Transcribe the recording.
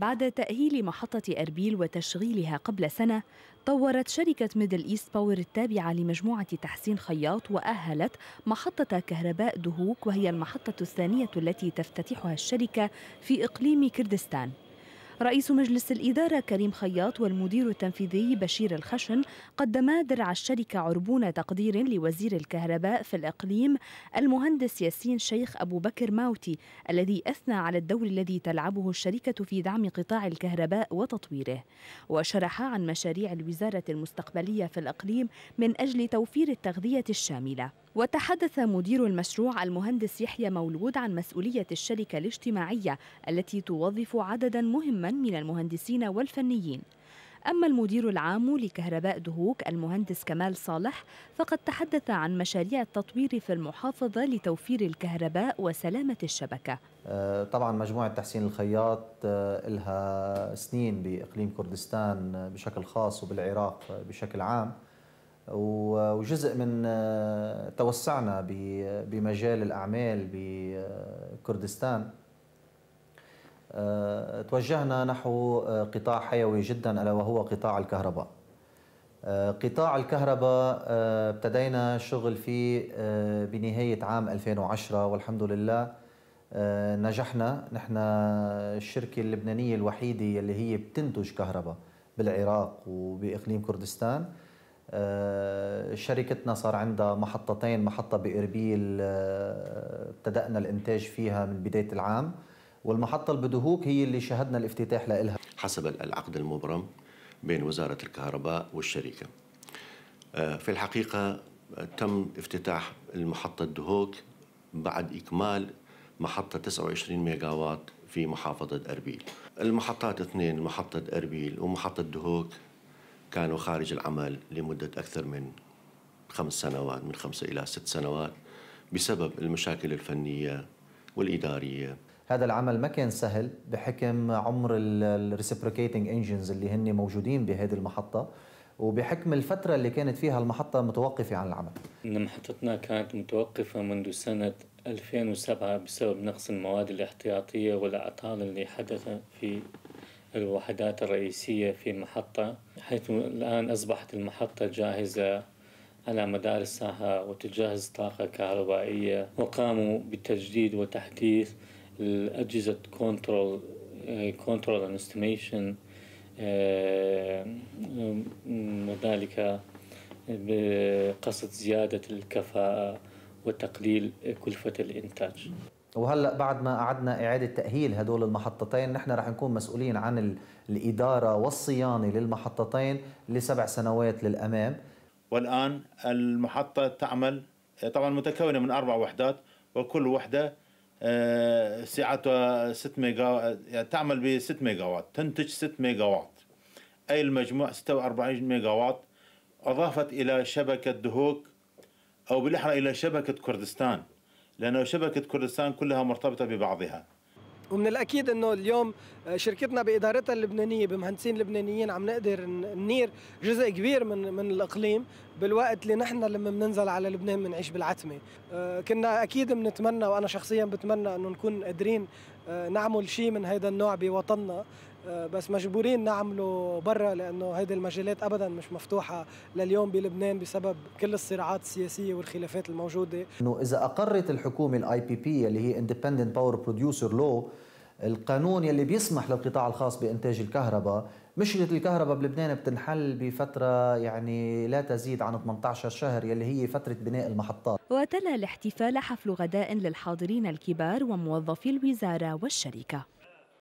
بعد تأهيل محطة أربيل وتشغيلها قبل سنة طورت شركة ميدل إيست باور التابعة لمجموعة تحسين خياط وأهلت محطة كهرباء دهوك وهي المحطة الثانية التي تفتتحها الشركة في إقليم كردستان رئيس مجلس الإدارة كريم خياط والمدير التنفيذي بشير الخشن قدما درع الشركة عربون تقدير لوزير الكهرباء في الإقليم المهندس ياسين شيخ أبو بكر ماوتي الذي أثنى على الدور الذي تلعبه الشركة في دعم قطاع الكهرباء وتطويره وشرح عن مشاريع الوزارة المستقبلية في الإقليم من أجل توفير التغذية الشاملة وتحدث مدير المشروع المهندس يحيى مولود عن مسؤولية الشركة الاجتماعية التي توظف عددا مهما من المهندسين والفنيين أما المدير العام لكهرباء دهوك المهندس كمال صالح فقد تحدث عن مشاريع التطوير في المحافظة لتوفير الكهرباء وسلامة الشبكة آه، طبعا مجموعة تحسين الخياط آه، لها سنين بإقليم كردستان بشكل خاص وبالعراق بشكل عام وجزء من آه، توسعنا بمجال الأعمال بكردستان آه، توجهنا نحو آه، قطاع حيوي جدا ألا وهو قطاع الكهرباء قطاع الكهرباء ابتدينا شغل فيه بنهاية عام 2010 والحمد لله نجحنا نحن الشركة اللبنانية الوحيدة اللي هي بتنتج كهرباء بالعراق وبإقليم كردستان آه، شركتنا صار عندها محطتين محطة بإربيل آه، ابتدأنا الإنتاج فيها من بداية العام والمحطة البدهوك هي اللي شهدنا الافتتاح لها حسب العقد المبرم بين وزارة الكهرباء والشركة آه، في الحقيقة تم افتتاح المحطة الدهوك بعد إكمال محطة 29 ميجاوات في محافظة أربيل المحطات اثنين محطة أربيل ومحطة دهوك كانوا خارج العمل لمدة أكثر من خمس سنوات من خمسة إلى ست سنوات بسبب المشاكل الفنية والإدارية هذا العمل ما كان سهل بحكم عمر الريسبروكيتنج انجنز اللي هن موجودين بهذه المحطة وبحكم الفترة اللي كانت فيها المحطة متوقفة عن العمل محطتنا كانت متوقفة منذ سنة 2007 بسبب نقص المواد الاحتياطية والأعطال اللي حدث في الوحدات الرئيسية في محطه حيث الآن أصبحت المحطة جاهزة على مدار الساحة وتجهز طاقة كهربائية وقاموا بتجديد وتحديث الأجهزة كنترول كنترول اند استيميشن وذلك بقصد زيادة الكفاءة وتقليل كلفة الإنتاج وهلا بعد ما قعدنا اعاده تاهيل هدول المحطتين نحن رح نكون مسؤولين عن الاداره والصيانه للمحطتين لسبع سنوات للامام والان المحطه تعمل طبعا متكونه من اربع وحدات وكل وحده آه، سعتها 6 ميجا يعني تعمل ب 6 ميجا وات تنتج 6 ميجا وات اي المجموع 46 ميجا وات اضافت الى شبكه دهوك او بالاحرى الى شبكه كردستان لأنه شبكة كردستان كلها مرتبطة ببعضها ومن الاكيد انه اليوم آه، شركتنا بادارتها اللبنانيه بمهندسين لبنانيين عم نقدر ننير جزء كبير من من الاقليم بالوقت اللي نحن لما بننزل على لبنان بنعيش بالعتمه آه، كنا اكيد بنتمنى وانا شخصيا بتمنى انه نكون قادرين آه، نعمل شيء من هذا النوع بوطننا آه، بس مجبورين نعمله برا لانه هيدي المجالات ابدا مش مفتوحه لليوم بلبنان بسبب كل الصراعات السياسيه والخلافات الموجوده انه اذا اقرت الحكومه الاي بي بي اللي هي اندبندنت باور بروديوسر لو القانون يلي بيسمح للقطاع الخاص بانتاج الكهرباء مشكله الكهرباء بلبنان بتنحل بفتره يعني لا تزيد عن 18 شهر يلي هي فتره بناء المحطات وتلا الاحتفال حفل غداء للحاضرين الكبار وموظفي الوزاره والشركه